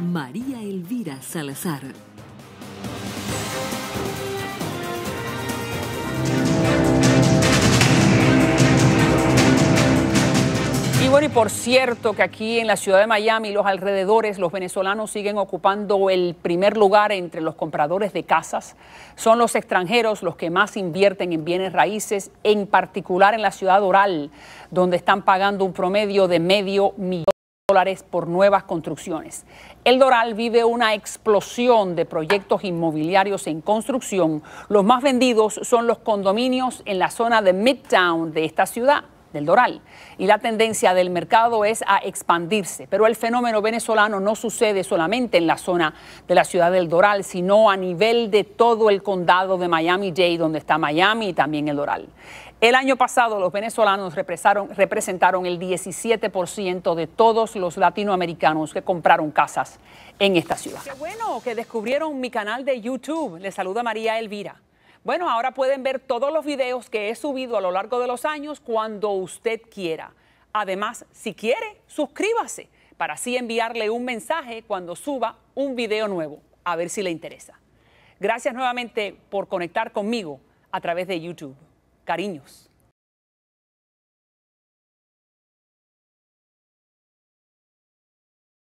María Elvira Salazar. Y bueno, y por cierto que aquí en la ciudad de Miami y los alrededores, los venezolanos siguen ocupando el primer lugar entre los compradores de casas. Son los extranjeros los que más invierten en bienes raíces, en particular en la ciudad oral, donde están pagando un promedio de medio millón por nuevas construcciones. El Doral vive una explosión de proyectos inmobiliarios en construcción. Los más vendidos son los condominios en la zona de Midtown de esta ciudad del Doral. Y la tendencia del mercado es a expandirse. Pero el fenómeno venezolano no sucede solamente en la zona de la ciudad del Doral, sino a nivel de todo el condado de Miami-Dade, donde está Miami y también el Doral. El año pasado los venezolanos representaron el 17% de todos los latinoamericanos que compraron casas en esta ciudad. Qué bueno que descubrieron mi canal de YouTube. Les saluda María Elvira. Bueno, ahora pueden ver todos los videos que he subido a lo largo de los años cuando usted quiera. Además, si quiere, suscríbase para así enviarle un mensaje cuando suba un video nuevo, a ver si le interesa. Gracias nuevamente por conectar conmigo a través de YouTube. Cariños.